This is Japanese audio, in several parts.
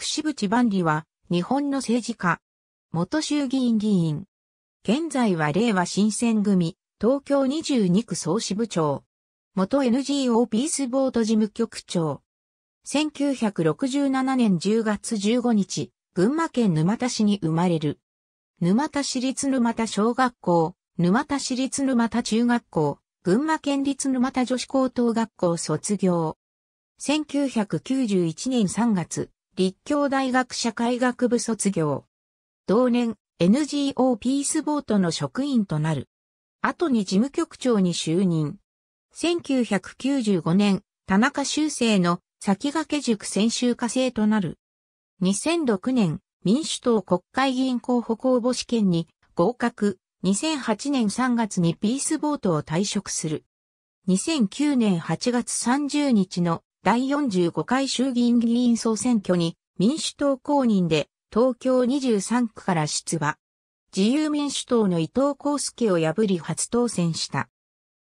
串渕万里は、日本の政治家。元衆議院議員。現在は令和新選組、東京22区総支部長。元 NGO ピースボート事務局長。1967年10月15日、群馬県沼田市に生まれる。沼田市立沼田小学校、沼田市立沼田中学校、群馬県立沼田女子高等学校卒業。1991年3月、立教大学社会学部卒業。同年、NGO ピースボートの職員となる。後に事務局長に就任。1995年、田中修正の先駆け塾専修科生となる。2006年、民主党国会議員候補公募試験に合格。2008年3月にピースボートを退職する。2009年8月30日の第45回衆議院議員総選挙に民主党公認で東京23区から出馬。自由民主党の伊藤康介を破り初当選した。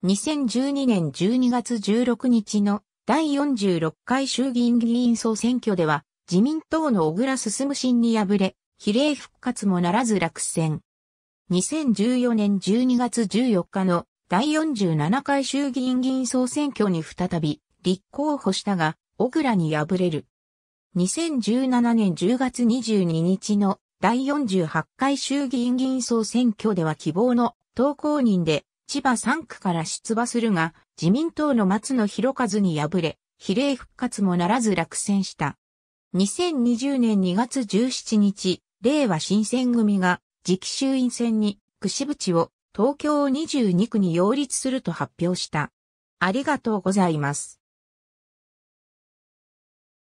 2012年12月16日の第46回衆議院議員総選挙では自民党の小倉進新に敗れ、比例復活もならず落選。2014年12月14日の第47回衆議院議員総選挙に再び立候補したが、小倉に敗れる。2017年10月22日の第48回衆議院議員総選挙では希望の投稿人で千葉3区から出馬するが、自民党の松野博一に敗れ、比例復活もならず落選した。2020年2月17日、令和新選組が次期衆院選に櫛渕を東京22区に擁立すると発表した。ありがとうございます。